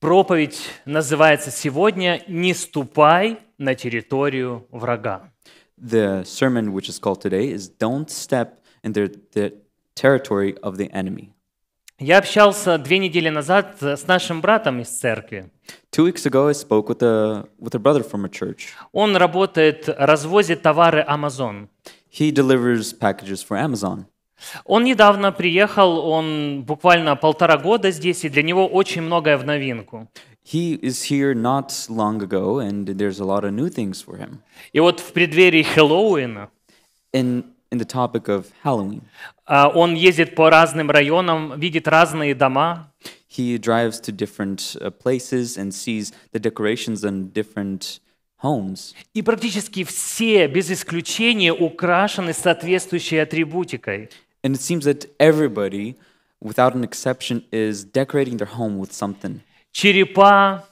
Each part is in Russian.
проповедь называется сегодня «Не ступай на территорию врага». The sermon, which is called today, is "Don't step into the territory of the enemy." Я общался две недели назад с нашим братом из церкви. Two weeks ago I spoke with a with a brother from a church. Он работает, развозит товары Amazon. He delivers packages for Amazon. Он недавно приехал, он буквально полтора года здесь, и для него очень многое в новинку. He is here not long ago, and there's a lot of new things for him. И вот в преддверии Хэллоуина in, in the topic of Halloween, uh, он ездит по разным районам, видит разные дома. He drives to different uh, places and sees the decorations on different homes. И практически все, без исключения, украшены соответствующей атрибутикой. And it seems that everybody, without an exception, is decorating their home with something. Черепа,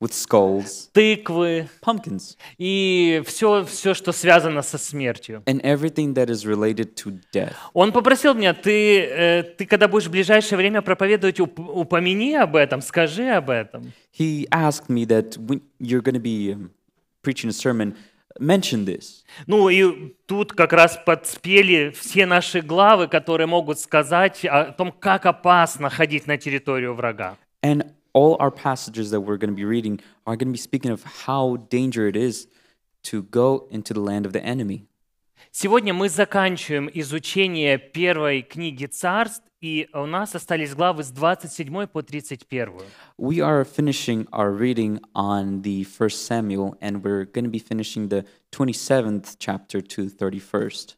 with skulls, тыквы, pumpkins, и все, все, что связано со смертью. And everything that is related to death. Он попросил меня, ты, э, ты когда будешь в ближайшее время проповедовать, уп упомяни об этом, скажи об этом. He asked me that when you're going to be um, preaching a sermon, mention this. Ну и тут как раз подспели все наши главы, которые могут сказать о том, как опасно ходить на территорию врага. And all our passages that we're going to be reading are going to be speaking of how dangerous it is to go into the land of the enemy. Сегодня мы заканчиваем изучение первой книги Царств и у нас остались главы с 27 по 31. We are finishing our reading on the first Samuel, and we're going to be finishing the 27th chapter to 31st.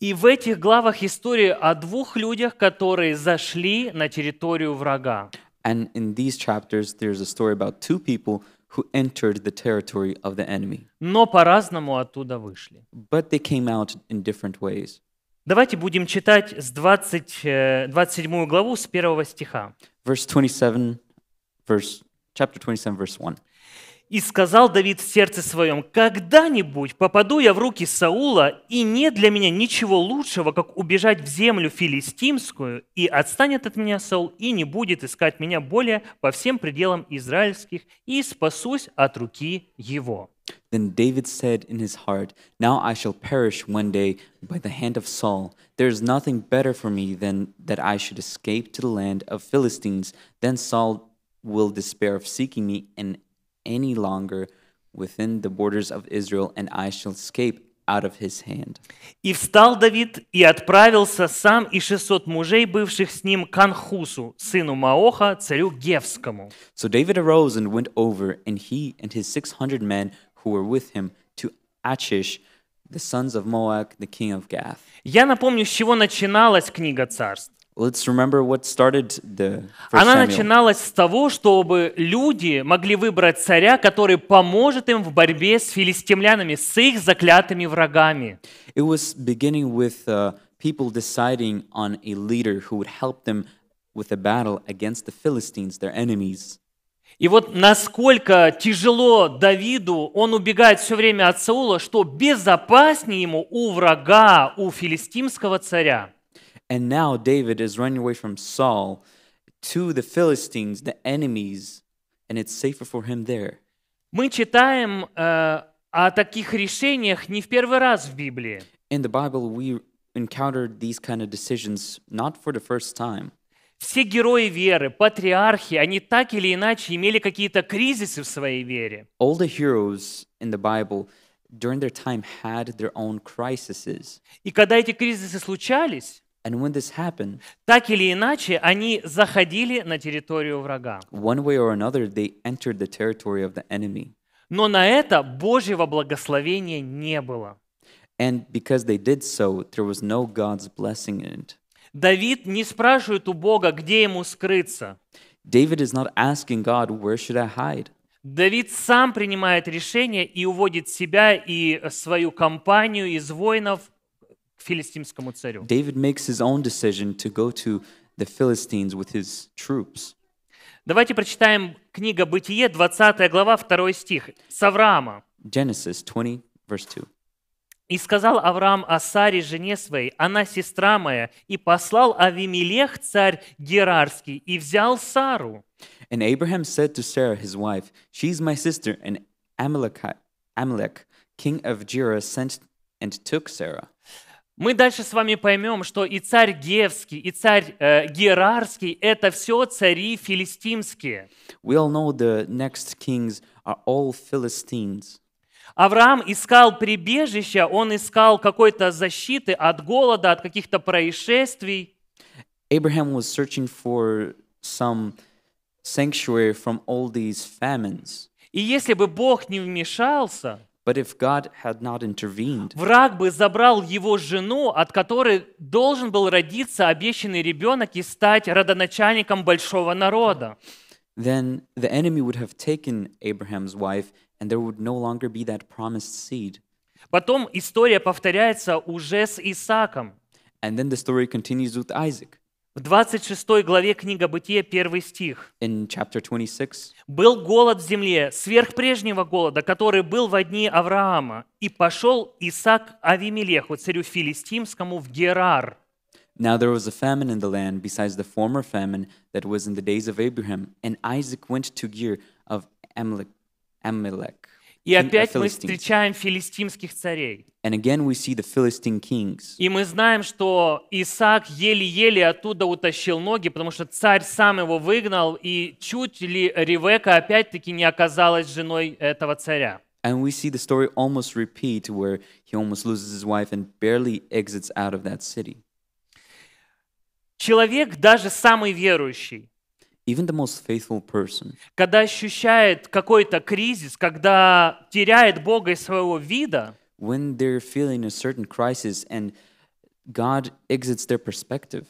И в этих главах история о двух людях, которые зашли на территорию врага. And in these chapters, there's a story about two people who entered the territory of the enemy. Но по-разному оттуда вышли. But they came out in different ways. Давайте будем читать с 20, 27 э, главу, с 1 стиха. Verse 27, verse, chapter 27, verse 1. И сказал Давид в сердце своем, когда-нибудь попаду я в руки Саула, и нет для меня ничего лучшего, как убежать в землю филистимскую, и отстанет от меня Саул, и не будет искать меня более по всем пределам израильских, и спасусь от руки его. Then David said in his heart, Now I shall perish one day by the hand of Saul. There is nothing better for me than that I should escape to the land of Philistines. Then Saul will despair of seeking me and any longer within the borders of Israel, and I shall escape out of his hand. встал Давид сам 600 мужей, ним, к Анхусу, Маоха, царю Гевскому. So David arose and went over, and he and his 600 men who were with him to Achish, the sons of Moab, the king of Gath. Я напомню, с чего начиналась книга царств. Let's remember what started the first Она начиналась с того, чтобы люди могли выбрать царя, который поможет им в борьбе с филистимлянами, с их заклятыми врагами. It was beginning with uh, people deciding on a leader who would help them with a battle against the Philistines, their enemies. И вот насколько тяжело Давиду, он убегает все время от Саула, что безопаснее ему у врага, у филистимского царя. And now David is running away from Saul to the Philistines, the enemies, and it's safer for him there. Мы читаем э, о таких решениях не в первый раз в Библии. In the Bible, we encountered these kind of decisions not for the first time. Все герои веры, патриархи, они так или иначе имели какие-то кризисы в своей вере. All the heroes in the Bible during their time had their own crises. И когда эти кризисы случались, And when this happened, так или иначе, они заходили на территорию врага. One way or another, they entered the territory of the enemy. Но на это Божьего благословения не было. And because they did so, there was no God's blessing in it. Давид не спрашивает у Бога, где ему скрыться. David is not asking God, where should I hide? Давид сам принимает решение и уводит себя и свою компанию из воинов – к филистимскому царю. David makes his own decision to go to the Philistines with his troops. Давайте прочитаем книга Бытие, 20 глава, 2 стих, с Авраама. Genesis 20, verse 2. «И сказал Авраам о Саре, жене своей, она сестра моя, и послал Авимелех, царь Герарский, и взял Сару». And Abraham said to Sarah, his wife, She's my sister, and Amalek, Amalek king of Jerah, sent and took Sarah мы дальше с вами поймем, что и царь Гевский, и царь э, Герарский – это все цари филистимские. We all know the next kings are all Philistines. Авраам искал прибежища, он искал какой-то защиты от голода, от каких-то происшествий. Abraham was searching for some sanctuary from all these famines. И если бы Бог не вмешался, But if God had not intervened, враг бы забрал его жену, от которой должен был родиться обещанный ребенок и стать родоначальником большого народа. Then the enemy would have taken Abraham's wife, and there would no longer be that promised seed. Потом история повторяется уже с Исааком. And then the story continues with Isaac. В 26 главе книга Бытия, первый стих. In 26, «Был голод в земле, сверх прежнего голода, который был в дни Авраама, и пошел Исаак Авимелеху, царю филистимскому, в Герар». Now there was a famine in the land, besides the former famine that was in the days of Abraham, and Isaac went to Gir of Amalek. Amalek. И uh, опять мы встречаем филистимских царей. And again we see the Philistine kings. И мы знаем, что Исаак еле-еле оттуда утащил ноги, потому что царь сам его выгнал, и чуть ли Ревека опять-таки не оказалась женой этого царя. And we see the story almost repeat where he almost loses his wife and barely exits out of that city. Человек, даже самый верующий, Even the most faithful person, когда ощущает какой-то кризис, когда теряет Бога из своего вида, when they're feeling a certain crisis and God exits their perspective,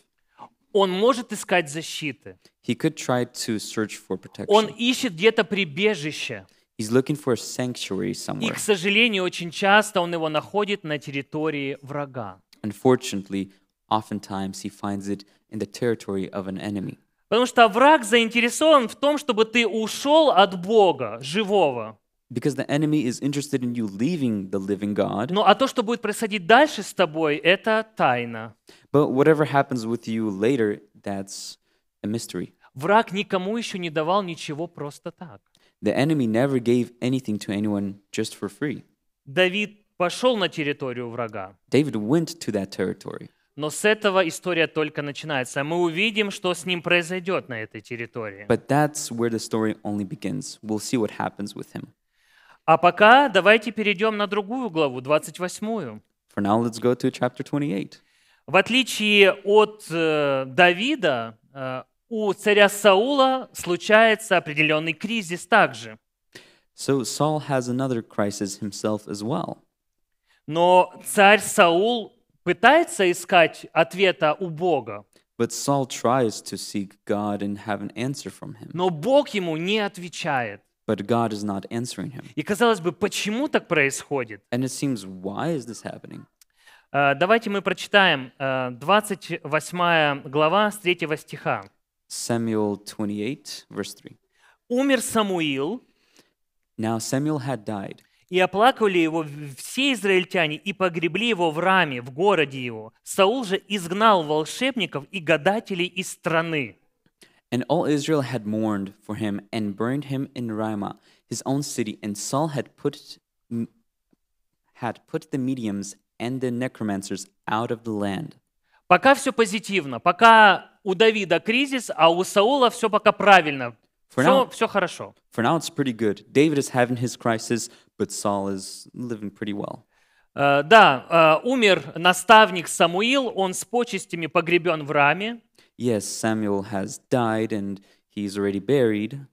он может искать защиты. He could try to search for protection. Он ищет где-то прибежище. He's looking for a sanctuary somewhere. И, к сожалению, очень часто он его находит на территории врага. Unfortunately, oftentimes he finds it in the territory of an enemy. Потому что враг заинтересован в том, чтобы ты ушел от Бога живого. Because the enemy is interested in you leaving the living God. Ну а то, что будет происходить дальше с тобой, это тайна. But whatever happens with you later, that's a mystery. Враг никому еще не давал ничего просто так. The enemy never gave anything to anyone just for free. Давид пошел на территорию врага. David went to that territory. Но с этого история только начинается. А мы увидим, что с ним произойдет на этой территории. А пока давайте перейдем на другую главу, 28. For 28. В отличие от э, Давида, э, у царя Саула случается определенный кризис также. So Saul has another crisis himself as well. Но царь Саул пытается искать ответа у Бога. But Saul tries to seek God and have an answer from him. Но Бог ему не отвечает. But God is not answering him. И казалось бы, почему так происходит? And it seems, why is this happening? Uh, давайте мы прочитаем uh, 28 глава с 3 стиха. Samuel 28, verse 3. Умер Самуил. Now Samuel had died. И оплакали его все израильтяне и погребли его в раме, в городе его. Саул же изгнал волшебников и гадателей из страны. And all Israel had mourned for him and burned him in Ramah, his own city, and Saul had put, had put the mediums and the necromancers out of the land. Пока все позитивно, пока у Давида кризис, а у Саула все пока правильно, For все, все хорошо. For now it's pretty good. David is having his crisis, but Saul is living pretty well. Uh, да, uh, умер наставник Самуил, он с почестями погребен в раме. Yes, Samuel has died and he's already buried.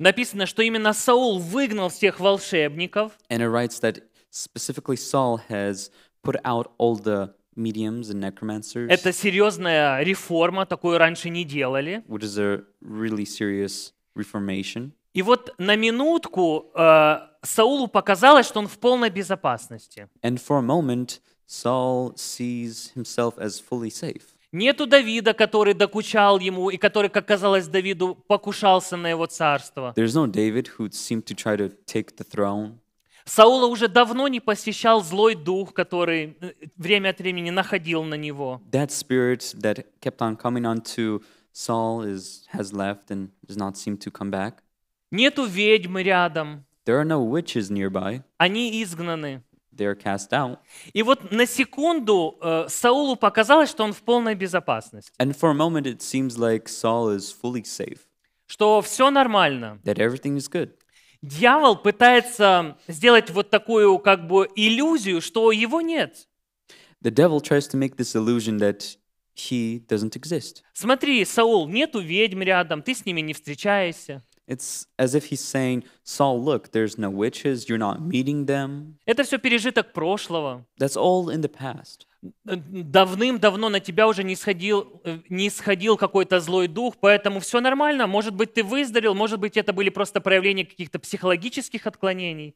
Написано, что именно Саул выгнал всех волшебников. And it writes that specifically Saul has put out all the mediums and necromancers. Это серьезная реформа, такую раньше не делали. Which is a really serious reformation. И вот на минутку э, Саулу показалось, что он в полной безопасности. And for a moment, Saul sees himself as fully safe. Нету Давида, который докучал ему и который, как казалось Давиду, покушался на его царство. There's no David who seemed to try to take the throne. Саула уже давно не посещал злой дух, который время от времени находил на него. That spirit that kept on coming on to Saul is, has left and does not seem to come back. Нету ведьмы рядом. There are no witches nearby. Они изгнаны. They are cast out. И вот на секунду э, Саулу показалось, что он в полной безопасности. And for a moment it seems like Saul is fully safe. Что все нормально. That everything is good. Дьявол пытается сделать вот такую как бы иллюзию, что его нет. The devil tries to make this illusion that he doesn't exist. Смотри, Саул, нету ведьм рядом, ты с ними не встречаешься. Это все пережиток прошлого. That's all in the past. Давным-давно на тебя уже не сходил, э, не сходил какой-то злой дух, поэтому все нормально. Может быть, ты выздоровел, может быть, это были просто проявления каких-то психологических отклонений.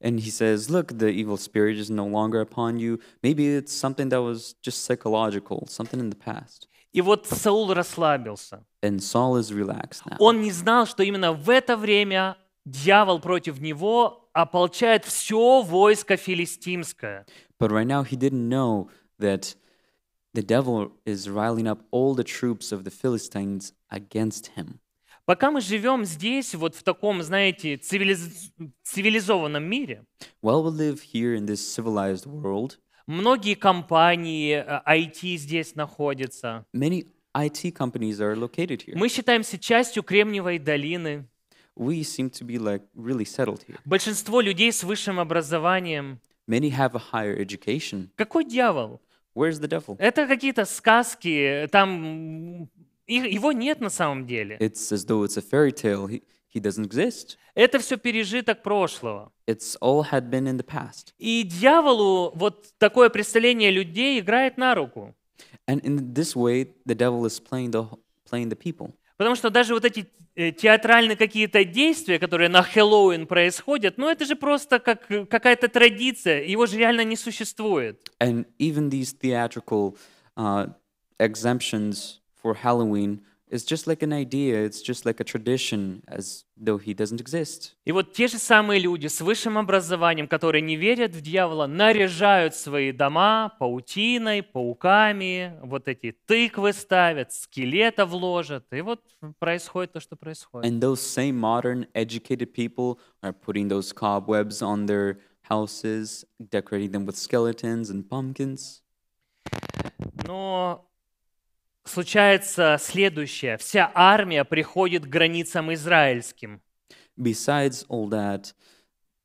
And he says, Look, the evil spirit is no longer upon you. Maybe it's something that was just psychological, something in the past. И вот Саул расслабился. And Saul is relaxed now. Он не знал, что именно в это время дьявол против него ополчает все войско филистимское. But right now he didn't know that the devil is riling up all the troops of the Philistines against him. Пока мы живем здесь, вот в таком, знаете, цивилиз... цивилизованном мире, While we live here in this civilized world, Многие компании IT э, здесь находятся. Many IT companies are located here. Мы считаемся частью Кремниевой долины. We seem to be like really settled here. Большинство людей с высшим образованием. Many have a higher education. Какой дьявол? Where's the devil? Это какие-то сказки, там его нет на самом деле. It's as though it's a fairy tale. He, He doesn't exist. Это все пережиток прошлого. It's all had been in the past. И дьяволу вот такое представление людей играет на руку. And in this way, the devil is playing Потому что даже вот эти э, театральные какие-то действия, которые на Хэллоуин происходят, ну это же просто как э, какая-то традиция, его же реально не существует. And even these theatrical uh, exemptions for Halloween It's just like an idea, it's just like a tradition, as though he doesn't exist. И вот те же самые люди с высшим образованием, которые не верят в дьявола, наряжают свои дома паутиной, пауками, вот эти тыквы ставят, скелета вложат, и вот происходит то, что происходит. And those same modern educated people are putting those cobwebs on their houses, decorating them with skeletons and pumpkins. Но случается следующее. Вся армия приходит к границам израильским. Besides all that,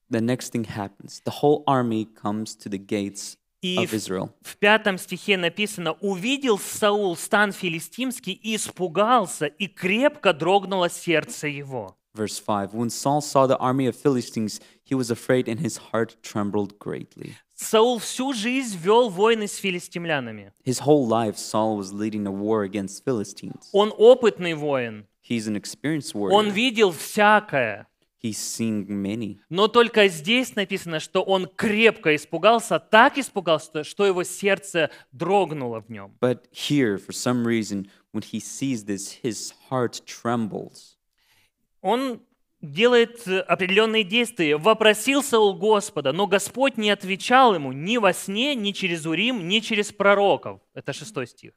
the next thing happens. The whole army comes to the gates и of Israel. в пятом стихе написано, «Увидел Саул стан филистимский и испугался, и крепко дрогнуло сердце его». Verse 5, when Saul saw the army of Philistines, he was afraid and his heart trembled greatly. Саул всю жизнь вел войны с филистимлянами. His whole life Saul was leading a war against Philistines. Он опытный воин. He's an experienced warrior. Он видел всякое. He's seen many. Но только здесь написано, что он крепко испугался, так испугался, что его сердце дрогнуло в нем. But here, for some reason, when he sees this, his heart trembles. Он делает э, определенные действия. Вопросился у Господа, но Господь не отвечал ему ни во сне, ни через Урим, ни через пророков. Это шестой стих.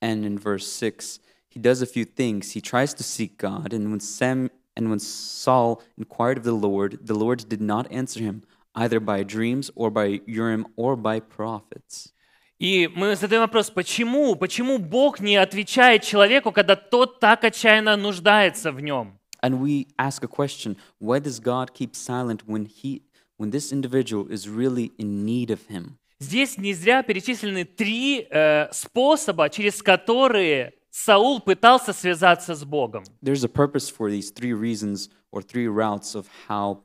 And in verse 6, he does a few things. He tries to seek God, and when Sam and when Saul inquired of the Lord, the Lord did not answer him, either by dreams or by Urim or by prophets. И мы задаем вопрос, почему, почему Бог не отвечает человеку, когда тот так отчаянно нуждается в нем? And we ask a question why does God keep silent when, he, when this individual is really in need of Him? Здесь не зря перечислены три э, способа, через которые Саул пытался связаться с Богом. There's a purpose for these three reasons or three routes of how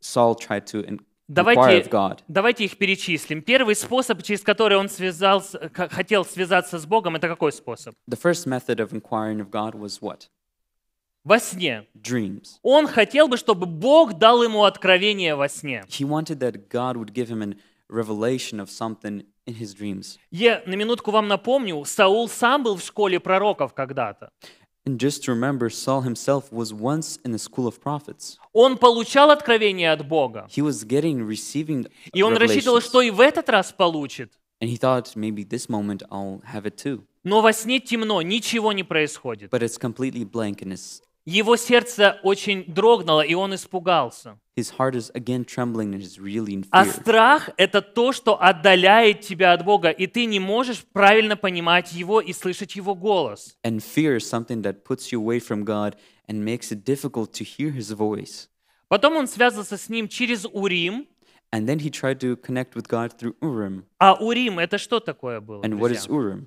Saul tried to inquire of God. Давайте, давайте их перечислим. Первый способ, через который он связался, хотел связаться с Богом, это какой способ? The first method of inquiring of God was what? во сне. Dreams. Он хотел бы, чтобы Бог дал ему откровение во сне. He wanted that God would give him an revelation of something in his dreams. Я на минутку вам напомню, Саул сам был в школе пророков когда-то. And just to remember, Saul himself was once in the school of prophets. Он получал откровение от Бога. He was getting, receiving и он рассчитывал, что и в этот раз получит. And he thought, maybe this moment I'll have it too. Но во сне темно, ничего не происходит. But it's completely blank and it's его сердце очень дрогнуло, и он испугался. His heart is again trembling and is really in fear. А страх – это то, что отдаляет тебя от Бога, и ты не можешь правильно понимать Его и слышать Его голос. And fear is something that puts you away from God and makes it difficult to hear His voice. Потом он связался с ним через Урим. And then he tried to connect with God through Urim. А Урим – это что такое было, And друзья? what is Urim?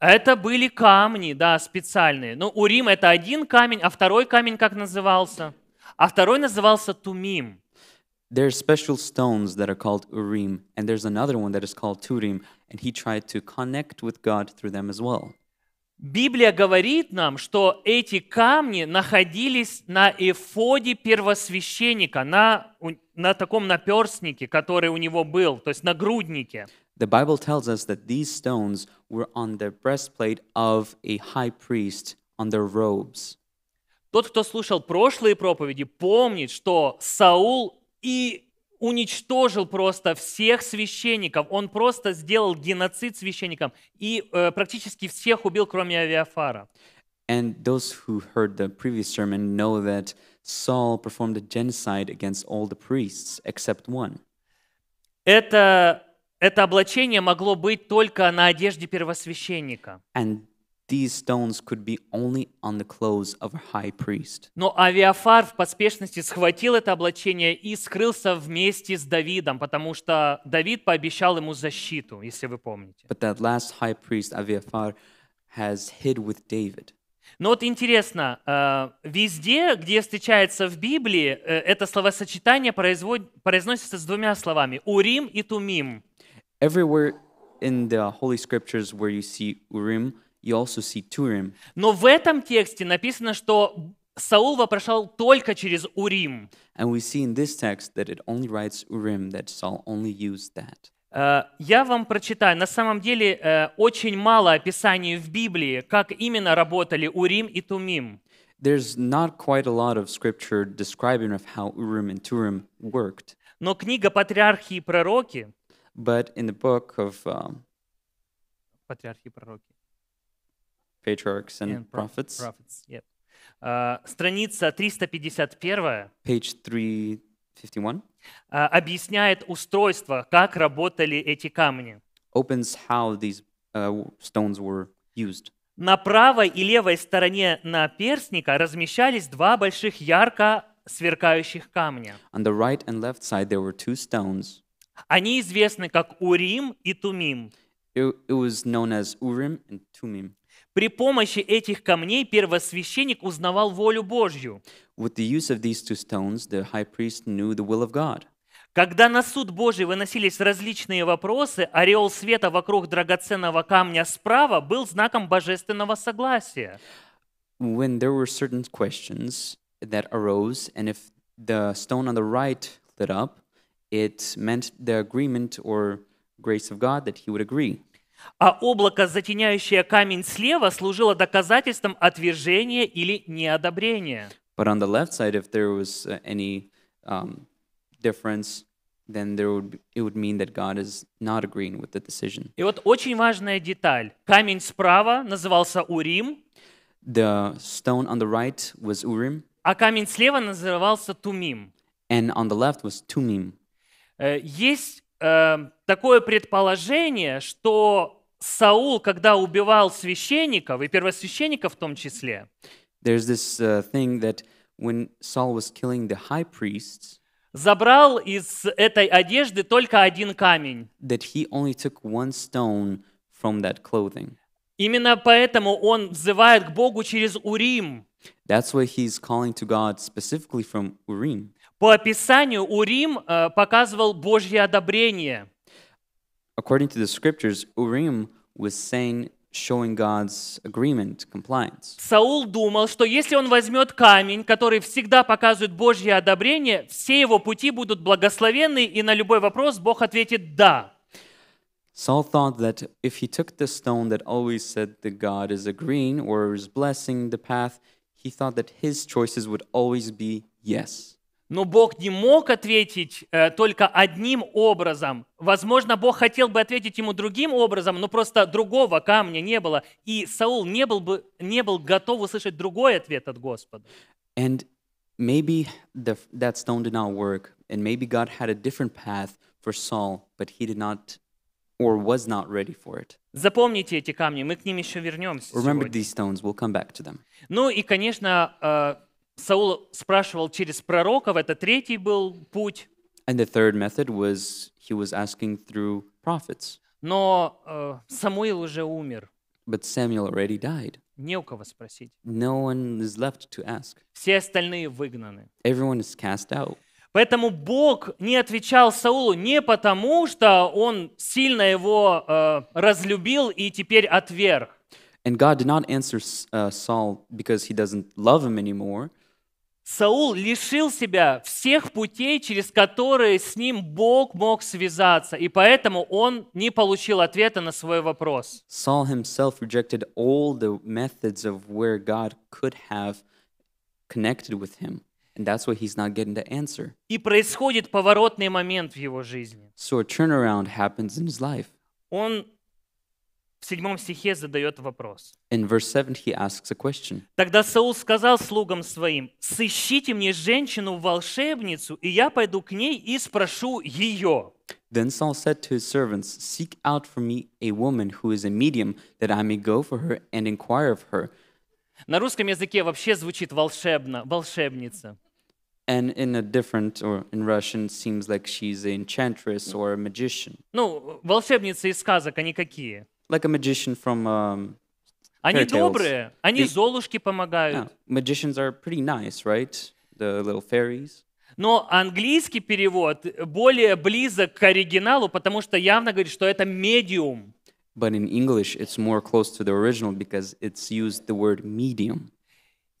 Это были камни, да, специальные. Ну, Урим – это один камень, а второй камень как назывался? А второй назывался Тумим. There are special stones that are called Urim, and there's another one that is called Turim, and he tried to connect with God through them as well. Библия говорит нам, что эти камни находились на эфоде первосвященника, на, на таком наперстнике, который у него был, то есть на груднике. the Bible tells us that these stones were on the breastplate of a high priest, on their robes. Тот, кто слушал прошлые проповеди, помнит, что Саул и уничтожил просто всех священников. Он просто сделал геноцид священникам и э, практически всех убил, кроме Авиафара. And those who heard the previous sermon know that Saul performed a genocide against all the priests except one. Это Это облачение могло быть только на одежде первосвященника. And these stones could be only on the clothes of a high priest. Но Авиафар в поспешности схватил это облачение и скрылся вместе с Давидом, потому что Давид пообещал ему защиту, если вы помните. But that last high priest, Aviathar, has hid with David. Но вот интересно, э, везде, где встречается в Библии, э, это словосочетание произносится с двумя словами – «урим» и «тумим». Everywhere in the Holy Scriptures where you see Urim, you also see Turim. Но в этом тексте написано, что Саул вопрошал только через Урим. And we see in this text that it only writes Urim, that Saul only used that. Uh, я вам прочитаю. На самом деле uh, очень мало описаний в Библии, как именно работали Урим и Тумим. There's not quite a lot of scripture describing of how Urim and Turim worked. Но книга Патриархи и пророки But in the book of um, Патриархи пророки. Patriarchs and, and prophets, prophets yep. uh, страница 351, page 351 uh, а, объясняет устройство, как работали эти камни. Opens how these uh, stones were used. На правой и левой стороне на перстника размещались два больших ярко сверкающих камня. On the right and left side there were two stones они известны как Урим и Тумим. It, it was known as Urim and Tumim. При помощи этих камней первосвященник узнавал волю Божью. Когда на суд Божий выносились различные вопросы, ореол света вокруг драгоценного камня справа был знаком божественного согласия. When there were certain questions that arose, and if the stone on the right lit up, it meant the agreement or grace of God that he would agree. А облако, затеняющее камень слева, служило доказательством отвержения или неодобрения. But on the left side, if there was uh, any um, difference, then there would be, it would mean that God is not agreeing with the decision. И вот очень важная деталь. Камень справа назывался Урим. The stone on the right was Urim. А камень слева назывался Тумим. And on the left was Tumim. Э, есть эм, такое предположение, что Саул, когда убивал священников, и первосвященников в том числе, э, забрал из этой одежды только один камень. That he only took one stone from that clothing. Именно поэтому он взывает к Богу через Урим. That's why he's calling to God specifically from Urim. По описанию Урим показывал Божье одобрение. According to the scriptures, Urim was saying showing God's agreement, compliance. Саул думал, что если он возьмет камень, который всегда показывает Божье одобрение, все его пути будут благословенны, и на любой вопрос Бог ответит «да». Saul thought that if he took the stone that always said that God is agreeing or is blessing the path, he thought that his choices would always be yes. Но Бог не мог ответить э, только одним образом. Возможно, Бог хотел бы ответить ему другим образом, но просто другого камня не было. И Саул не был, бы, не был готов услышать другой ответ от Господа. And maybe the, that stone did not work, and maybe God had a different path for Saul, but he did not or was Запомните эти камни, мы к ним еще вернемся Remember these stones, we'll come back to them. Ну и, конечно, э, Саул спрашивал через пророков, это третий был путь. And the third method was he was asking through prophets. Но э, Самуил уже умер. But Samuel already died. Не у кого спросить. No one is left to ask. Все остальные выгнаны. Everyone is cast out. Поэтому Бог не отвечал Саулу не потому, что он сильно его э, разлюбил и теперь отверг. And God did not answer uh, Saul because he doesn't love him anymore. Саул лишил себя всех путей, через которые с ним Бог мог связаться, и поэтому он не получил ответа на свой вопрос. Saul himself rejected all the methods of where God could have connected with him. And that's why he's not getting the answer. И происходит поворотный момент в его жизни. So a turnaround happens in his life. Он в седьмом стихе задает вопрос. In verse 7 he asks a question. Тогда Саул сказал слугам своим, «Сыщите мне женщину-волшебницу, и я пойду к ней и спрошу ее». Then Saul said to his servants, Seek out for me a woman who is a medium, that I may go for her and inquire of her. На русском языке вообще звучит волшебно, волшебница. And in a different, or in Russian, seems like she's an enchantress or a magician. Ну, волшебницы из сказок, они какие? like a magician from um, Они добрые, они золушки Золушке yeah, помогают. magicians are pretty nice, right? The little fairies. Но английский перевод более близок к оригиналу, потому что явно говорит, что это медиум. But in English, it's more close to the original because it's used the word medium.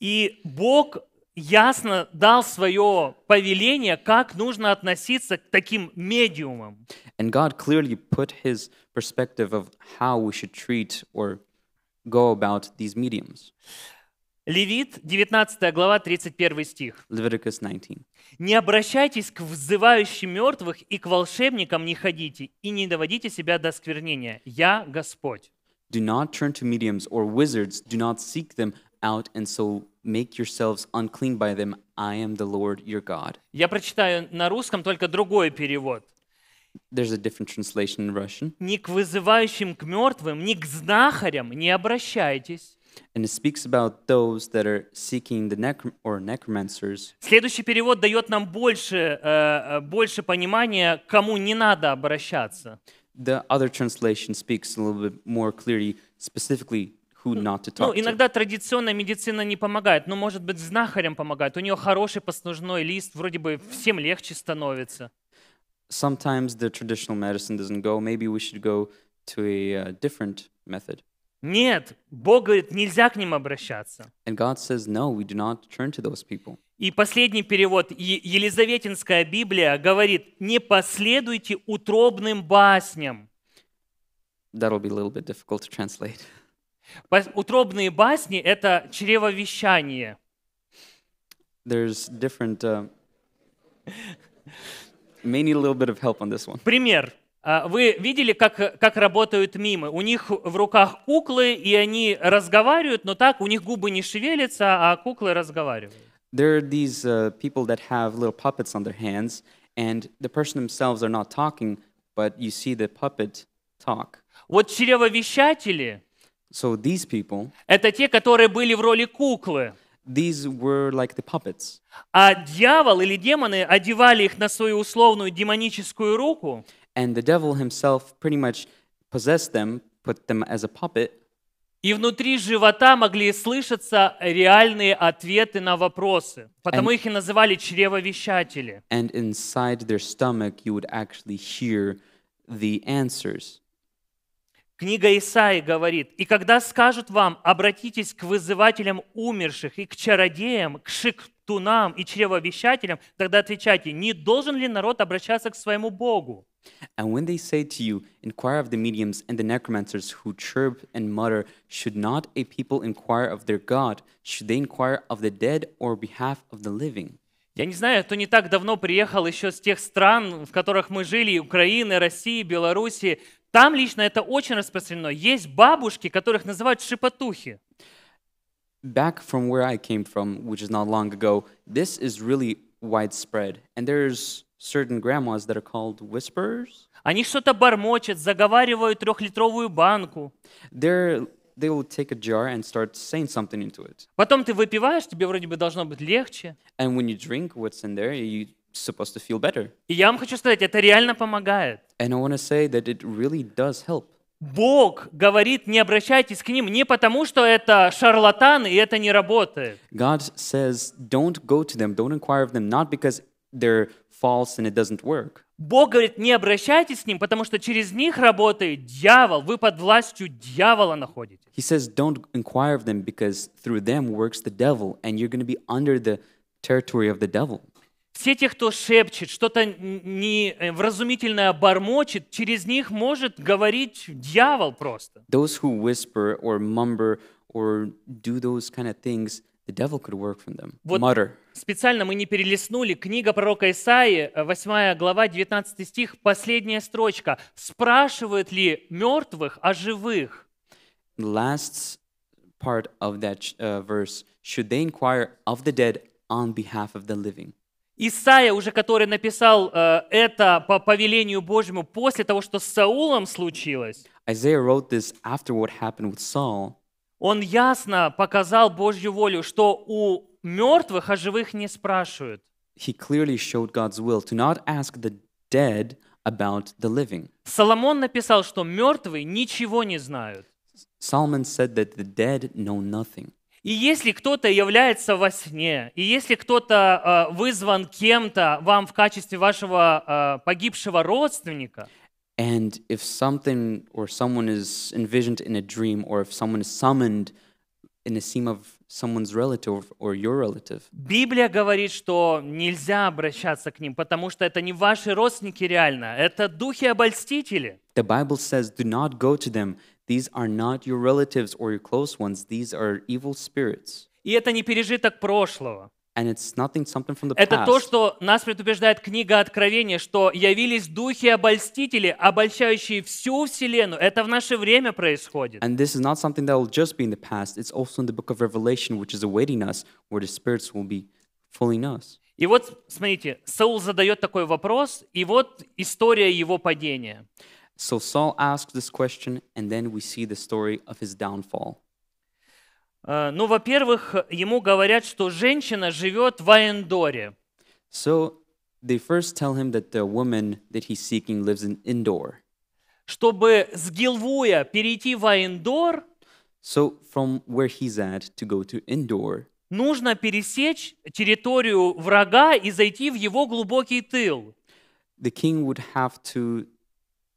И Бог ясно дал свое повеление, как нужно относиться к таким медиумам. And God clearly put his perspective of how we should treat or go about these mediums. Левит, 19 глава, 31 стих. Leviticus 19. «Не обращайтесь к взывающим мертвых и к волшебникам не ходите, и не доводите себя до сквернения. Я Господь». Do not turn to mediums or wizards, do not seek them out, and so make yourselves unclean by them. I am the Lord your God. Я прочитаю на русском только другой перевод. There's a different translation in Russian. Ни к вызывающим к мертвым, ни к знахарям не обращайтесь. And it speaks about those that are seeking the necrom or necromancers. Следующий перевод дает нам больше, э, э больше понимания, кому не надо обращаться. The other translation speaks a little bit more clearly, specifically who ну, not to ну, talk ну, иногда традиционная медицина не помогает, но, может быть, знахарям помогает. У нее хороший послужной лист, вроде бы всем легче становится. sometimes the traditional medicine doesn't go. Maybe we should go to a uh, different method. Нет, Бог говорит, нельзя к ним обращаться. And God says, no, we do not turn to those people. И последний перевод, Елизаветинская Библия говорит, не последуйте утробным басням. That'll be a little bit difficult to translate. Утробные басни — это чревовещание. There's different... Uh... May need a little bit of help on this one. Пример. Вы видели, как, как работают мимы? У них в руках куклы, и они разговаривают, но так у них губы не шевелятся, а куклы разговаривают. There are these uh, people that have little puppets on their hands, and the person themselves are not talking, but you see the puppet talk. Вот чревовещатели. So these people. Это те, которые были в роли куклы these were like the puppets. А дьявол или демоны одевали их на свою условную демоническую руку. And the devil himself pretty much possessed them, put them as a puppet. И внутри живота могли слышаться реальные ответы на вопросы, потому and, их и называли чревовещатели. And inside their stomach you would actually hear the answers. Книга Исаи говорит, «И когда скажут вам, обратитесь к вызывателям умерших и к чародеям, к шиктунам и чревовещателям, тогда отвечайте, не должен ли народ обращаться к своему Богу?» And when they say to you, inquire of the mediums and the necromancers who chirp and mutter, should not a people inquire of their God? Should they inquire of the dead or behalf of the living? Я не знаю, кто не так давно приехал еще с тех стран, в которых мы жили, Украины, России, Белоруссии, там лично это очень распространено. Есть бабушки, которых называют шепотухи. Back from where I came from, which is not long ago, this is really widespread. And there's certain grandmas that are called whisperers. Они что-то бормочат, заговаривают трехлитровую банку. They're they will take a jar and start saying something into it. Потом ты выпиваешь, тебе вроде бы должно быть легче. And when you drink what's in there, you supposed to feel better. И я вам хочу сказать, это реально помогает. And I want to say that it really does help. Бог говорит, не обращайтесь к ним не потому, что это шарлатаны и это не работает. God says, don't go to them, don't inquire of them, not because they're false and it doesn't work. Бог говорит, не обращайтесь к ним, потому что через них работает дьявол, вы под властью дьявола находитесь. He says, don't inquire of them because through them works the devil and you're going to be under the territory of the devil все те, кто шепчет, что-то невразумительное э, бормочет, через них может говорить дьявол просто. Those who whisper or mumber or do those kind of things, the devil could work from them. Вот Mutter. Специально мы не перелистнули. Книга пророка Исаии, 8 э, глава, 19 стих, последняя строчка. «Спрашивают ли мертвых о живых?» Last part of that uh, verse. Should they inquire of the dead on behalf of the living? Исаия, уже который написал э, это по повелению Божьему после того, что с Саулом случилось, Isaiah wrote this after what happened with Saul. он ясно показал Божью волю, что у мертвых о а живых не спрашивают. He clearly showed God's will to not ask the dead about the living. Соломон написал, что мертвые ничего не знают. Solomon said that the dead know nothing. И если кто-то является во сне, и если кто-то э, вызван кем-то вам в качестве вашего э, погибшего родственника, and if something or someone is envisioned in a dream, or if someone is summoned in a dream of someone's relative or your relative. Библия говорит, что нельзя обращаться к ним, потому что это не ваши родственники реально, это духи обольстители. The Bible says, do not go to them. These are not your relatives or your close ones. These are evil spirits. И это не пережиток прошлого. And it's nothing, something from the past. Это то, что нас предупреждает книга Откровения, что явились духи обольстители, обольщающие всю вселенную. Это в наше время происходит. And this is not something that will just be in the past. It's also in the book of Revelation, which is awaiting us, where the spirits will be fooling us. И вот, смотрите, Саул задает такой вопрос, и вот история его падения. So Saul asks this question, and then we see the story of his downfall. Э, ну, во-первых, ему говорят, что женщина живет в Эндоре. So they first tell him that the woman that he's seeking lives in Endor. Чтобы с Гилвуя перейти в Эндор, so from where he's at to go to Endor, нужно пересечь территорию врага и зайти в его глубокий тыл. The king would have to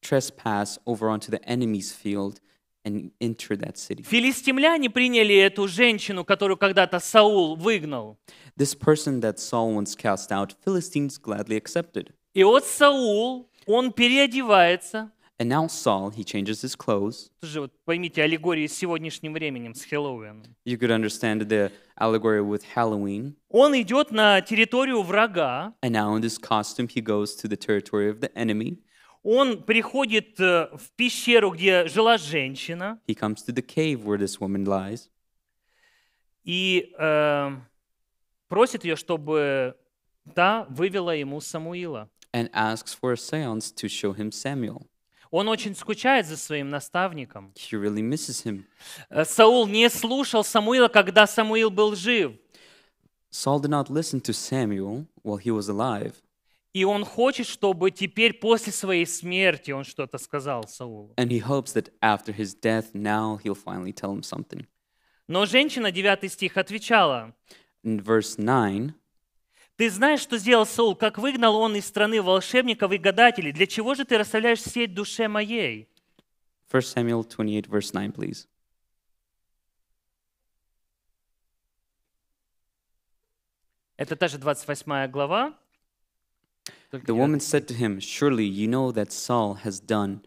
trespass over onto the enemy's field and enter that city. Филистимляне приняли эту женщину, которую когда-то Саул выгнал. This person that Saul once cast out, Philistines gladly accepted. И вот Саул, он переодевается. And now Saul, he changes his clothes. Тоже вот поймите аллегории с сегодняшним временем, с You could understand the allegory with Halloween. Он идет на территорию врага. And now in this costume he goes to the territory of the enemy. Он приходит э, в пещеру, где жила женщина. He comes to the cave where this woman lies. И э, просит ее, чтобы та вывела ему Самуила. And asks for a seance to show him Samuel. Он очень скучает за своим наставником. He really misses him. Э, Саул не слушал Самуила, когда Самуил был жив. Saul did not listen to Samuel while he was alive. И он хочет, чтобы теперь после своей смерти он что-то сказал Саулу. And he hopes that after his death now he'll finally tell him something. Но женщина, 9 стих, отвечала. In verse 9, ты знаешь, что сделал Саул, как выгнал он из страны волшебников и гадателей. Для чего же ты расставляешь сеть душе моей? 1 Samuel 28, verse 9, please. Это та же 28 глава. The woman said to him, Surely you know that Saul has done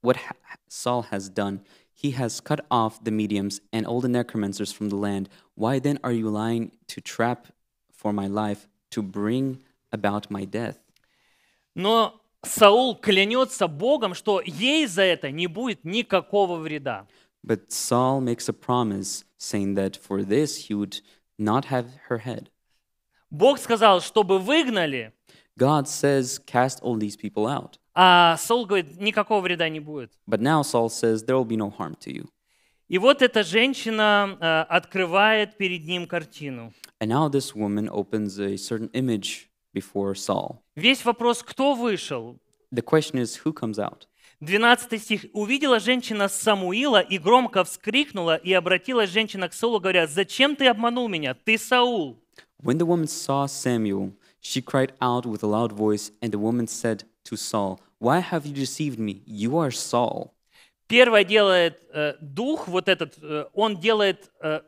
what ha Saul has done. He has cut off the mediums and all the necromancers from the land. Why then are you lying to trap for my life, to bring about my death? Но Саул клянется Богом, что ей за это не будет никакого вреда. But Saul makes a promise, saying that for this he would not have her head. Бог сказал, чтобы выгнали – God says, cast all these people out. А Сол говорит, никакого вреда не будет. But now Saul says, there will be no harm to you. И вот эта женщина э, открывает перед ним картину. And now this woman opens a certain image before Saul. Весь вопрос, кто вышел? The question is, who comes out? 12 стих. «Увидела женщина Самуила и громко вскрикнула, и обратилась женщина к Саулу, говоря, «Зачем ты обманул меня? Ты Саул!» When the woman saw Samuel, She cried out with a loud voice, and the woman said to Saul, Why have you deceived me? You are Saul. Первое делает э, дух, вот этот, э, он делает, э,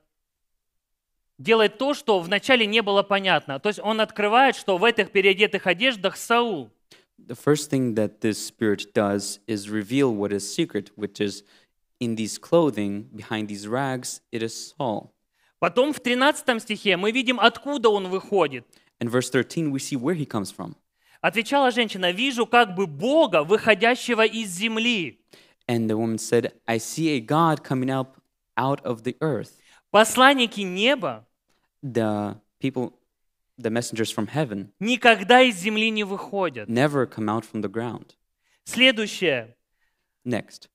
делает то, что вначале не было понятно. То есть он открывает, что в этих переодетых одеждах Саул. The first thing that this spirit does is reveal what is secret, which is in these clothing, behind these rags, it is Saul. Потом в 13 стихе мы видим, откуда он выходит. In verse 13, we see where he comes from. Отвечала женщина, вижу как бы Бога, выходящего из земли. And the woman said, I see a God coming up out of the earth. Посланники неба the people, the messengers from heaven, никогда из земли не выходят. Never come out from the ground. Следующее. Next.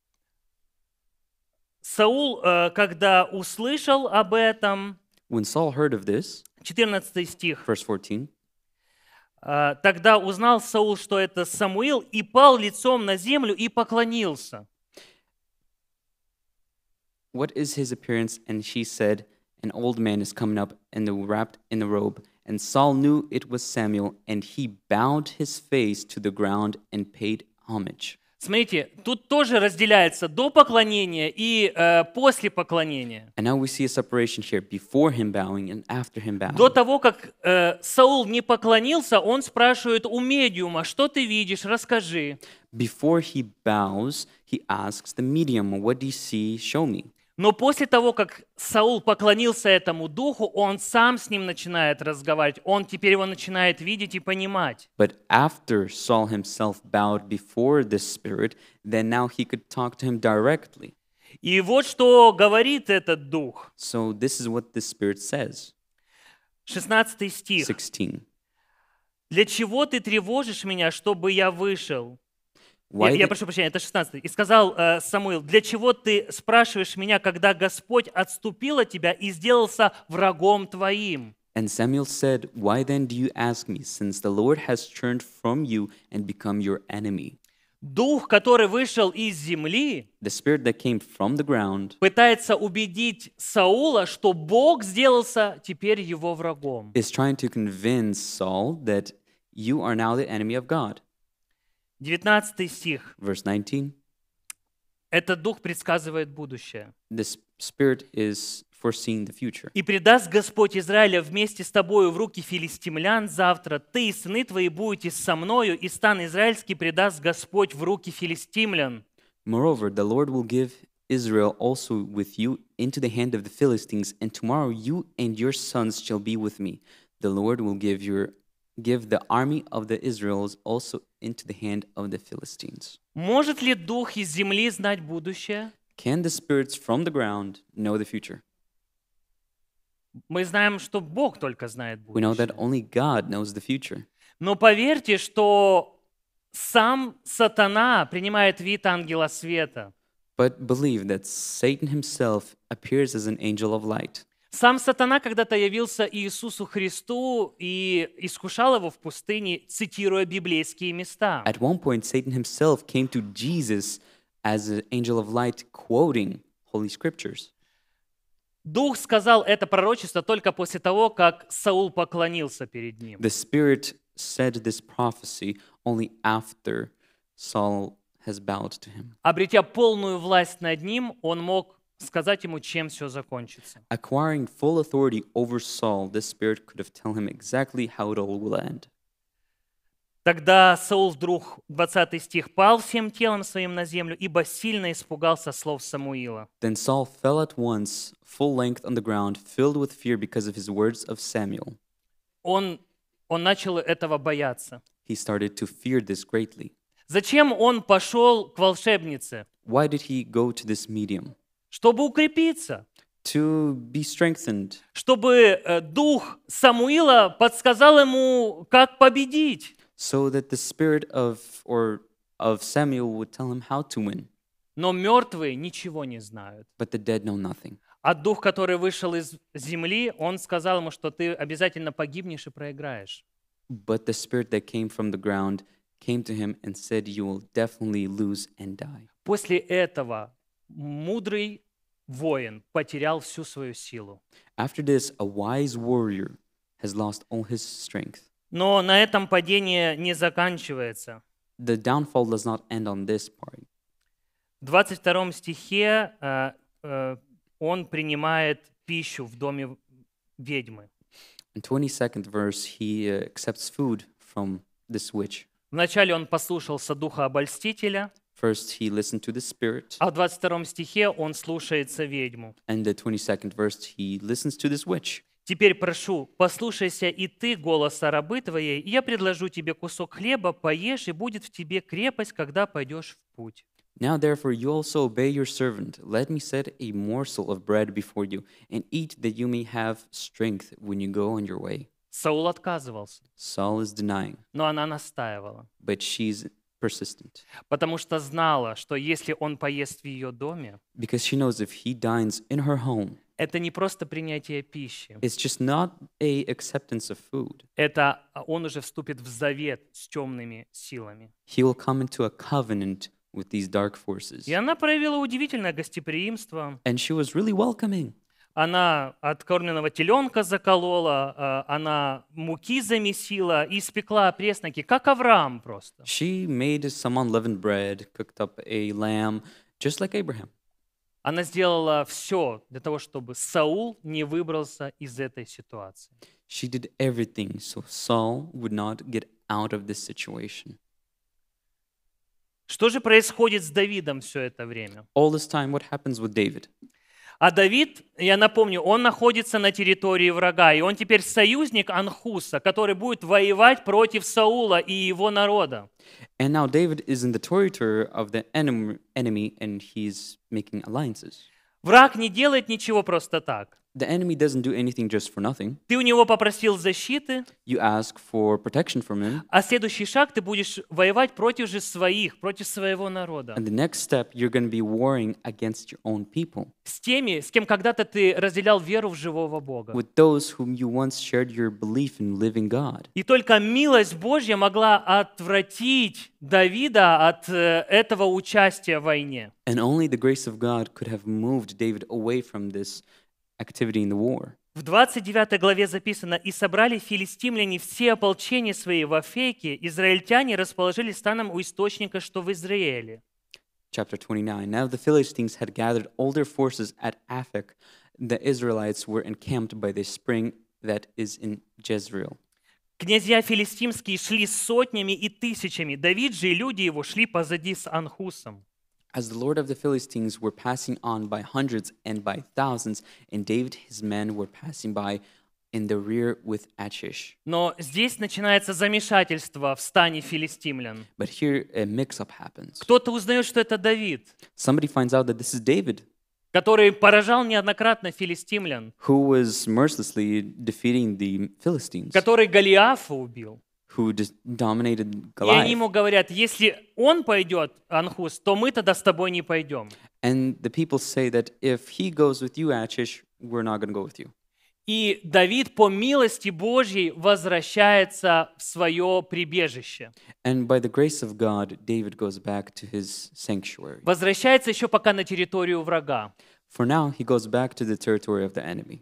Саул, э, когда услышал об этом, When Saul heard of this, 14 стих. Verse 14. Тогда узнал Саул, что это Самуил, и пал лицом на землю и поклонился. What is his appearance? And she said, An old man is coming up, and wrapped in a robe. And Saul knew it was Samuel, and he bowed his face to the ground and paid homage. Смотрите, тут тоже разделяется до поклонения и э, после поклонения. До того, как э, Саул не поклонился, он спрашивает у медиума, что ты видишь, расскажи. Before he bows, he asks the medium, what do you see, show me. Но после того, как Саул поклонился этому духу, он сам с ним начинает разговаривать. Он теперь его начинает видеть и понимать. But after Saul himself bowed before this spirit, then now he could talk to him directly. И вот что говорит этот дух. So this is what the spirit says. 16 стих. 16. «Для чего ты тревожишь меня, чтобы я вышел? Why я, я прошу прощения, это 16. И сказал э, Самуил, для чего ты спрашиваешь меня, когда Господь отступил от тебя и сделался врагом твоим? And Samuel said, Why then do you ask me, since the Lord has turned from you and become your enemy? Дух, который вышел из земли, the that came from the ground, пытается убедить Саула, что Бог сделался теперь его врагом. Is trying to convince Saul that you are now the enemy of God. 19 стих. Verse 19. Этот дух предсказывает будущее. This spirit is foreseeing the future. И предаст Господь Израиля вместе с тобою в руки филистимлян завтра. Ты и сыны твои будете со мною, и стан израильский предаст Господь в руки филистимлян. Moreover, the Lord will give Israel also with you into the hand of the Philistines, and tomorrow you and your sons shall be with me. The Lord will give your give the army of the Israels also into the hand of the Philistines? Может ли дух из земли знать будущее? Can the spirits from the ground know the future? Мы знаем, что Бог только знает We know that only God knows the future. Но поверьте, что сам сатана принимает вид ангела света. But believe that Satan himself appears as an angel of light. Сам сатана когда-то явился Иисусу Христу и искушал его в пустыне, цитируя библейские места. At one point, Satan himself came to Jesus as an angel of light, quoting holy scriptures. Дух сказал это пророчество только после того, как Саул поклонился перед ним. The Spirit said this prophecy only after Saul has bowed to him. Обретя полную власть над ним, он мог сказать ему, чем все закончится. Acquiring full authority over Saul, this spirit could have told him exactly how it all will end. Тогда Саул вдруг, 20 стих, пал всем телом своим на землю, ибо сильно испугался слов Самуила. Then Saul fell at once, full length on the ground, filled with fear because of his words of Samuel. Он, он начал этого бояться. He started to fear this greatly. Зачем он пошел к волшебнице? Why did he go to this medium? чтобы укрепиться. To be strengthened. Чтобы дух Самуила подсказал ему, как победить. So that the spirit of, or of Samuel would tell him how to win. Но мертвые ничего не знают. But the dead know nothing. А дух, который вышел из земли, он сказал ему, что ты обязательно погибнешь и проиграешь. But the spirit that came from the ground came to him and said, you will definitely lose and die. После этого мудрый воин потерял всю свою силу. After this, a wise warrior has lost all his strength. Но на этом падение не заканчивается. The downfall does not end on this part. В 22 стихе uh, uh, он принимает пищу в доме ведьмы. In 22nd verse, he uh, accepts food from this witch. Вначале он послушался духа обольстителя. First he listened to the spirit. А в 22 стихе он слушается ведьму. And the 22nd verse he listens to this witch. Теперь прошу, послушайся и ты голоса рабы твоей, и я предложу тебе кусок хлеба, поешь, и будет в тебе крепость, когда пойдешь в путь. Now therefore you also obey your servant. Let me set a morsel of bread before you, and eat that you may have strength when you go on your way. Саул отказывался. Saul is denying. Но она настаивала. But she's persistent. Потому что знала, что если он поест в ее доме, because she knows if he dines in her home, это не просто принятие пищи. It's just not a acceptance of food. Это он уже вступит в завет с темными силами. He will come into a covenant with these dark forces. И она проявила удивительное гостеприимство. And she was really welcoming она откормленного теленка заколола, э, она муки замесила и испекла пресноки, как Авраам просто. She made some unleavened bread, cooked up a lamb, just like Abraham. Она сделала все для того, чтобы Саул не выбрался из этой ситуации. She did everything so Saul would not get out of this situation. Что же происходит с Давидом все это время? All this time, what happens with David? А Давид, я напомню, он находится на территории врага, и он теперь союзник Анхуса, который будет воевать против Саула и его народа. Враг не делает ничего просто так. The enemy doesn't do anything just for nothing. Ты у него попросил защиты. You ask for protection from him. А следующий шаг ты будешь воевать против же своих, против своего народа. And the next step you're going to be warring against your own people. С теми, с кем когда-то ты разделял веру в живого Бога. With those whom you once shared your belief in living God. И только милость Божья могла отвратить Давида от э, этого участия в войне. And only the grace of God could have moved David away from this activity in the war. В 29 главе записано, «И собрали филистимляне все ополчения свои в Афеке, израильтяне расположились станом у источника, что в Израиле». Chapter 29. Now the Philistines had gathered all their forces at Aphek. The Israelites were encamped by the spring that is in Jezreel. Князья филистимские шли сотнями и тысячами. Давид же и люди его шли позади с Анхусом. As the Lord of the Philistines were passing on by hundreds and by thousands, and David his men were passing by in the rear with Achish. Но здесь начинается замешательство в стане филистимлян. But here a mix-up happens. Кто-то узнает, что это Давид. Somebody finds out that this is David. который поражал неоднократно филистимлян, who was mercilessly defeating the Philistines, который Голиафа убил, who just dominated Goliath. И они ему говорят, если он пойдет, Анхус, то мы тогда с тобой не пойдем. And the people say that if he goes with you, Achish, we're not going to go with you. И Давид по милости Божьей возвращается в свое прибежище. And by the grace of God, David goes back to his sanctuary. Возвращается еще пока на территорию врага. For now, he goes back to the territory of the enemy.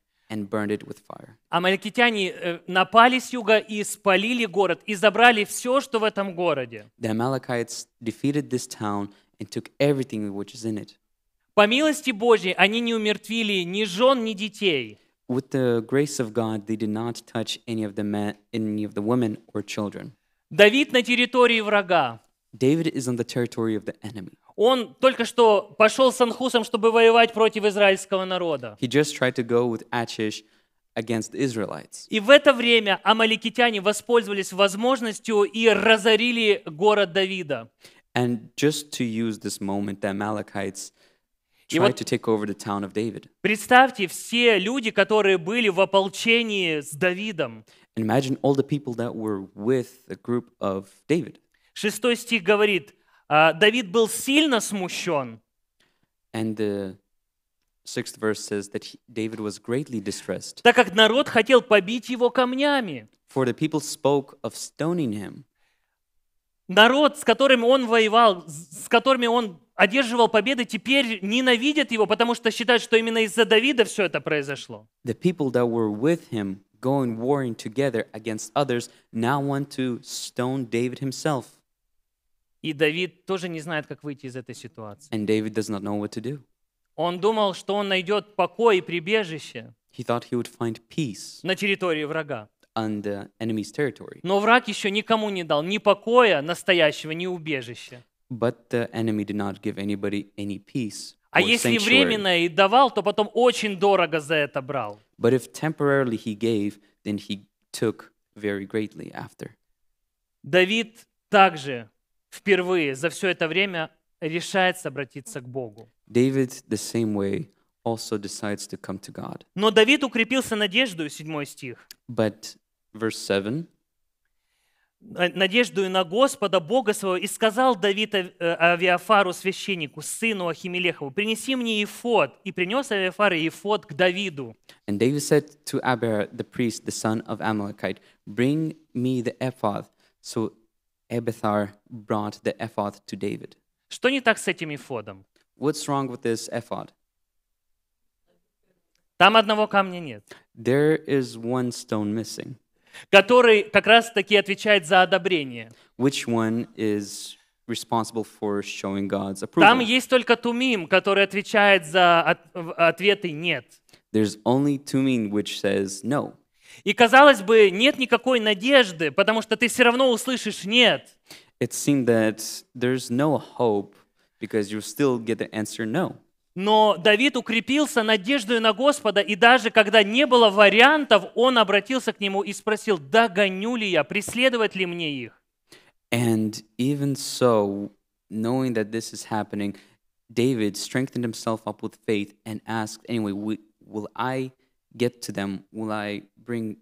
and burned it with fire. Амаликитяне э, напали с юга и спалили город и забрали все, что в этом городе. The Amalekites defeated this town and took everything which is in it. По милости Божьей они не умертвили ни жен, ни детей. With the grace of God, they did not touch any of the men, any of the women or children. Давид на территории врага. David is on the territory of the enemy. Он только что пошел с Анхусом, чтобы воевать против израильского народа. He just tried to go with Achish against Israelites. И в это время амаликитяне воспользовались возможностью и разорили город Давида. And just to use this moment, the Amalekites и вот to take over the town of David. представьте, все люди, которые были в ополчении с Давидом. And imagine all the people that were with the group of David. Шестой стих говорит – а, Давид был сильно смущен. And the sixth verse says that he, David was greatly distressed. Так как народ хотел побить его камнями. For the people spoke of stoning him. Народ, с которым он воевал, с которыми он одерживал победы, теперь ненавидят его, потому что считают, что именно из-за Давида все это произошло. The people that were with him going warring together against others now want to stone David himself. И Давид тоже не знает, как выйти из этой ситуации. And David does not know what to do. Он думал, что он найдет покой и прибежище he thought he would find peace на территории врага. On the enemy's territory. Но враг еще никому не дал ни покоя настоящего, ни убежища. But the enemy did not give anybody any peace а если временно и давал, то потом очень дорого за это брал. But if temporarily he gave, then he took very greatly after. Давид также впервые за все это время решается обратиться к Богу. David, the same way, also decides to come to God. Но Давид укрепился надеждой, седьмой стих. But verse 7 э, надеждою на Господа, Бога своего, и сказал Давид э, Авиафару, священнику, сыну Ахимелехову, принеси мне ефод. И принес Авиафар ефод к Давиду. And David said to Aber, the priest, the son of Amalekite, bring me the ephod. So Abithar brought the ephod to David. Что не так с этим эфодом? What's wrong with this ephod? Там одного камня нет. There is one stone missing. Который как раз-таки отвечает за одобрение. Which one is responsible for showing God's approval? Там есть только тумим, который отвечает за ответы нет. There's only tumim which says no. И казалось бы, нет никакой надежды, потому что ты все равно услышишь нет. It seemed that there's no hope because you still get the answer no. Но Давид укрепился надеждой на Господа, и даже когда не было вариантов, он обратился к нему и спросил, догоню ли я, преследовать ли мне их? And even so, knowing that this is happening, David strengthened himself up with faith and asked, anyway, will I get to them? Will I bring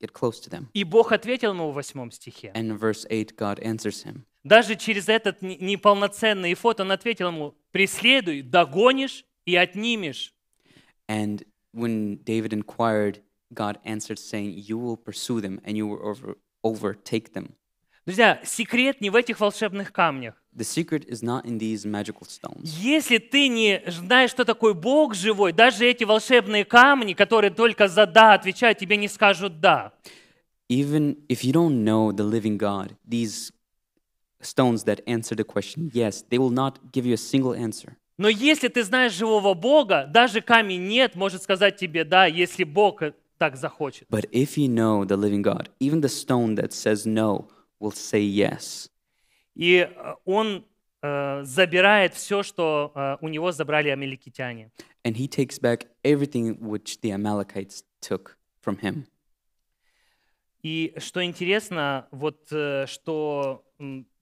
get close to them? И Бог ответил ему в восьмом стихе. And in verse 8 God answers him. Даже через этот неполноценный эфот он ответил ему, преследуй, догонишь и отнимешь. And when David inquired, God answered saying, you will pursue them and you will overtake them. Друзья, секрет не в этих волшебных камнях. The secret is not in these magical stones. Если ты не знаешь, что такой Бог живой, даже эти волшебные камни, которые только за «да» отвечают, тебе не скажут «да». Even if you don't know the living God, these stones that answer the question yes, they will not give you a single answer. Но если ты знаешь живого Бога, даже камень «нет» может сказать тебе «да», если Бог э, так захочет. But if you know the living God, even the stone that says no will say yes. И э, он э, забирает все, что э, у него забрали амаликитяне. And he takes back everything which the Amalekites took from him. И что интересно, вот э, что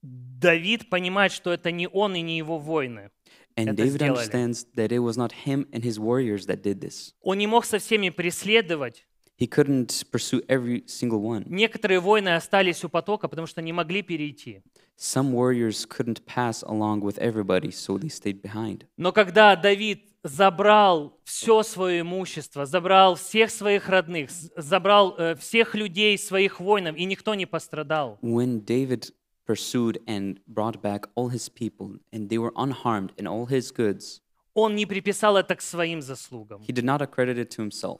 Давид понимает, что это не он и не его воины. And David сделали. understands that it was not him and his warriors that did this. Он не мог со всеми преследовать. He couldn't pursue every single one. Некоторые воины остались у потока, потому что не могли перейти. Some warriors couldn't pass along with everybody, so they stayed behind. Но когда Давид забрал все свое имущество, забрал всех своих родных, забрал э, всех людей, своих воинов, и никто не пострадал. When David pursued and brought back all his people, and they were unharmed and all his goods, Он не приписал это к своим заслугам. he did not accredit it to himself.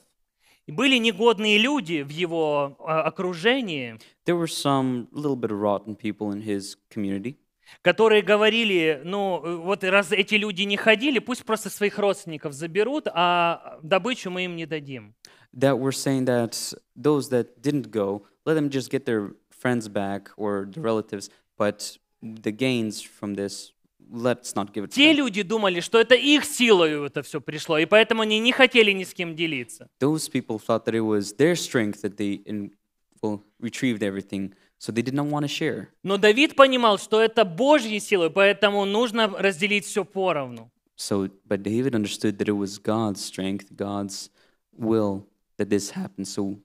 Были негодные люди в его окружении. There were some little bit of rotten people in his community. Которые говорили, ну вот раз эти люди не ходили, пусть просто своих родственников заберут, а добычу мы им не дадим. That were saying that those that didn't go, let them just get their friends back or the relatives, but the gains from this Let's not give it Те люди думали, что это их силою это все пришло, и поэтому они не хотели ни с кем делиться. Those people thought that it was their strength that they well, retrieved everything, so they did not want to share. Но Давид понимал, что это Божьи силы, поэтому нужно разделить все поровну. So, but David understood that it was God's strength, God's will that this happened. So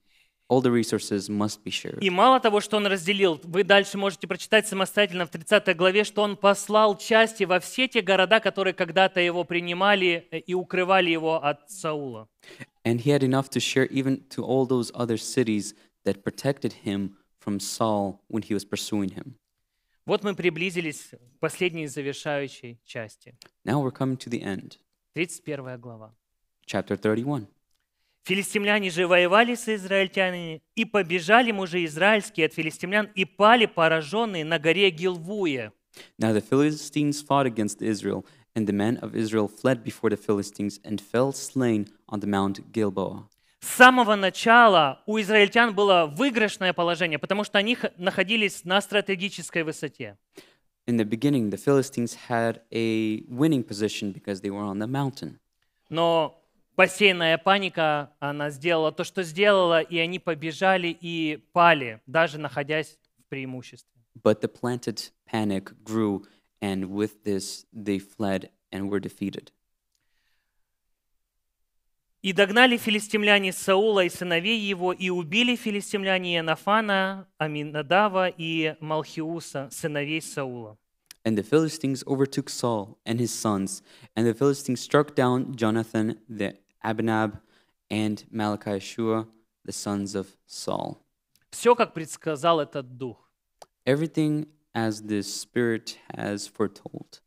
All the resources must be shared. И мало того, что он разделил, вы дальше можете прочитать самостоятельно в 30 главе, что он послал части во все те города, которые когда-то его принимали э, и укрывали его от Саула. And he had enough to share even to all those other cities that protected him from Saul when he was pursuing him. Вот мы приблизились к последней завершающей части. Now we're coming to the end. 31 глава. Chapter 31. Филистимляне же воевали с израильтянами, и побежали мужи израильские от филистимлян, и пали пораженные на горе Гилвуе. Now the Philistines fought against Israel, and the men of Israel fled before the Philistines and fell slain on the Mount Gilboa. С самого начала у израильтян было выигрышное положение, потому что они находились на стратегической высоте. In the beginning, the Philistines had a winning position because they were on the mountain. Но Посеянная паника, она сделала то, что сделала, и они побежали и пали, даже находясь в преимуществе. But the planted panic grew, and with this they fled and were defeated. И догнали филистимляне Саула и сыновей его, и убили филистимляне Янафана, Аминадава и Малхиуса, сыновей Саула. And the Philistines overtook Saul and his sons, and the Philistines struck down Jonathan the Abinab, and Malachi Shua, the sons of Saul. Все, как предсказал этот дух. Everything as the Spirit has foretold.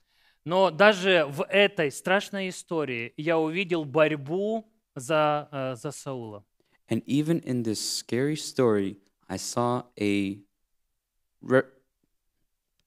Но даже в этой страшной истории я увидел борьбу за, э, за Саула. And even in this scary story, I saw a,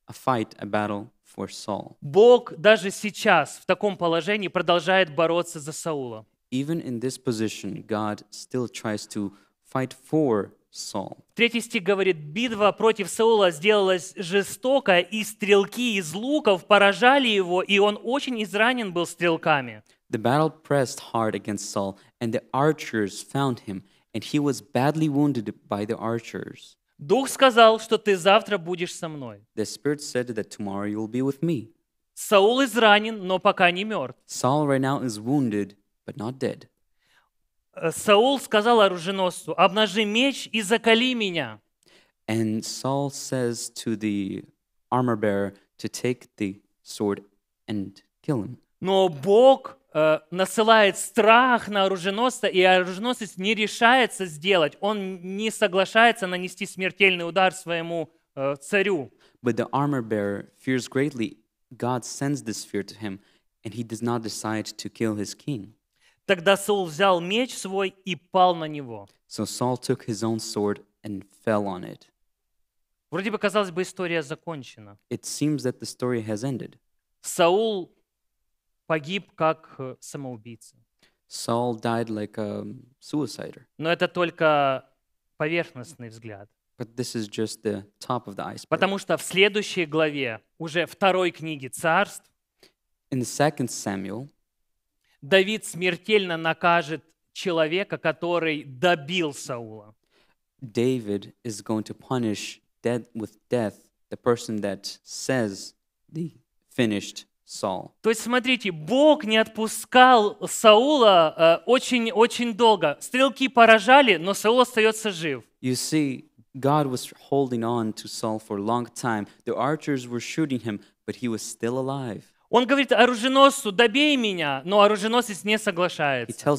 a fight, a battle for Saul. Бог даже сейчас в таком положении продолжает бороться за Саула. Even in this position, God still tries to fight for Saul. Третий стих говорит, битва против Саула сделалась жестоко, и стрелки из луков поражали его, и он очень изранен был стрелками. The battle pressed hard against Saul, and the archers found him, and he was badly wounded by the archers. Дух сказал, что ты завтра будешь со мной. The Spirit said that tomorrow you will be with me. Саул изранен, но пока не мертв. Saul right now is wounded, but not dead. Э, Саул сказал оруженосцу, обнажи меч и закали меня. And Saul says to the armor bearer to take the sword and kill him. Но Бог э, насылает страх на оруженосца, и оруженосец не решается сделать. Он не соглашается нанести смертельный удар своему э, царю. But the armor bearer fears greatly. God sends this fear to him, and he does not decide to kill his king. Тогда Саул взял меч свой и пал на него. So Saul took his own sword and fell on it. Вроде бы, казалось бы, история закончена. It seems that the story has ended. Саул погиб как э, самоубийца. Saul died like a suicider. Но это только поверхностный взгляд. But this is just the top of the iceberg. Потому что в следующей главе, уже второй книги царств, In the second Samuel, Давид смертельно накажет человека, который добил Саула. David is going to punish death with death the person that says they finished Saul. То есть, смотрите, Бог не отпускал Саула очень-очень долго. Стрелки поражали, но Саул остается жив. You see, God was holding on to Saul for a long time. The archers were shooting him, but he was still alive. Он говорит оруженосцу, добей меня, но оруженосец не соглашается.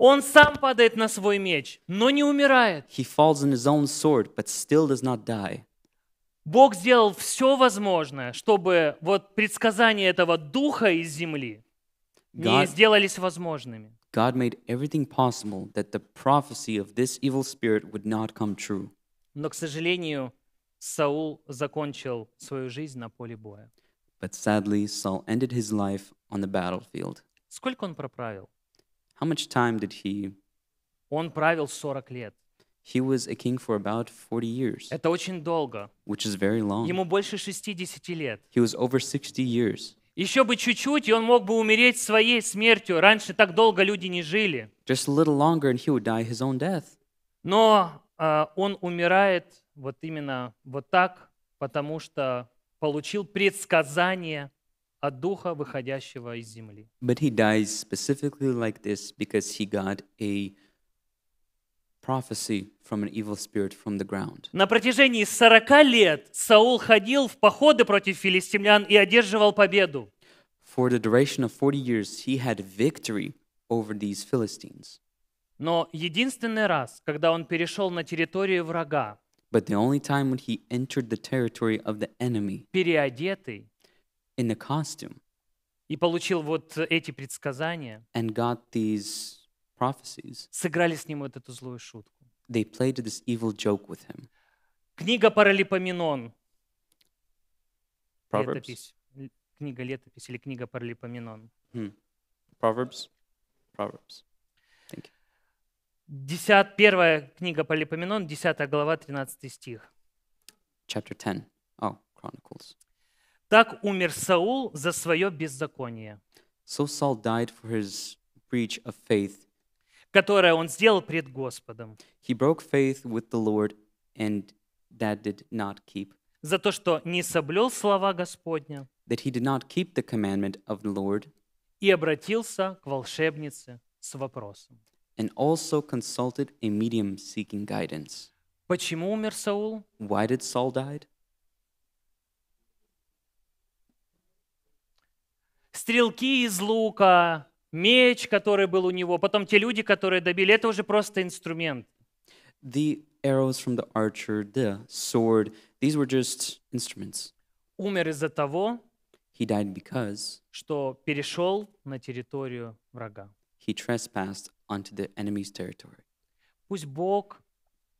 Он сам падает на свой меч, но не умирает. Бог сделал все возможное, чтобы вот предсказания этого духа из земли God, не сделались возможными. God made everything possible that the prophecy of this evil spirit would not come true. Но, к сожалению, Саул закончил свою жизнь на поле боя. But sadly, Saul ended his life on the battlefield. Сколько он проправил? How much time did he? Он правил 40 лет. He was a king for about 40 years. Это очень долго. Which is very long. Ему больше 60 лет. He was over 60 years. Еще бы чуть-чуть, и он мог бы умереть своей смертью. Раньше так долго люди не жили. Just a little longer and he would die his own death. Но uh, он умирает вот именно вот так, потому что получил предсказание от духа, выходящего из земли. But he dies specifically like this because he got a prophecy from an evil spirit from the ground. На протяжении 40 лет Саул ходил в походы против филистимлян и одерживал победу. For the duration of 40 years he had victory over these Philistines. Но единственный раз, когда он перешел на территорию врага, But the only time when he entered the territory of the enemy, переодетый, in the costume, и получил вот эти предсказания, and got these prophecies, сыграли с ним вот эту злую шутку. They played this evil joke with him. Книга Паралипоменон. Proverbs. Книга летопись или книга Паралипоменон. Hmm. Proverbs. Proverbs. 10, первая книга Полипоменон, 10 глава, 13 стих. Chapter 10. Oh, Chronicles. Так умер Саул за свое беззаконие. So Saul died for his breach of faith, которое он сделал пред Господом. He broke faith with the Lord, and that did not keep. За то, что не соблюл слова Господня. That he did not keep the commandment of the Lord. И обратился к волшебнице с вопросом and also consulted a medium seeking guidance. Почему умер Саул? Why did Saul die? Стрелки из лука, меч, который был у него, потом те люди, которые добили, это уже просто инструмент. The arrows from the archer, the sword, these were just instruments. Умер из-за того, He died because, что перешел на территорию врага he trespassed onto the enemy's territory. Пусть Бог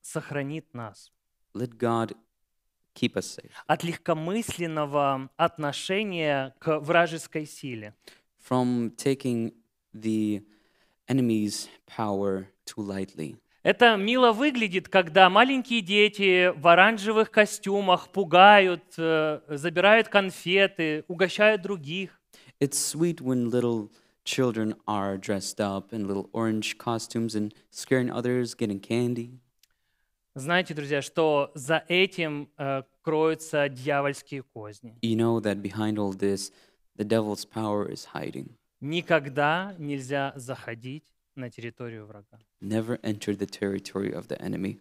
сохранит нас. Let God keep us safe. От легкомысленного отношения к вражеской силе. From taking the enemy's power too lightly. Это мило выглядит, когда маленькие дети в оранжевых костюмах пугают, э, забирают конфеты, угощают других. It's sweet when little children are dressed up in little orange costumes and scaring others, getting candy. Знаете, друзья, что за этим э, кроются дьявольские козни. You know that behind all this, the devil's power is hiding. Никогда нельзя заходить на территорию врага. Never enter the territory of the enemy.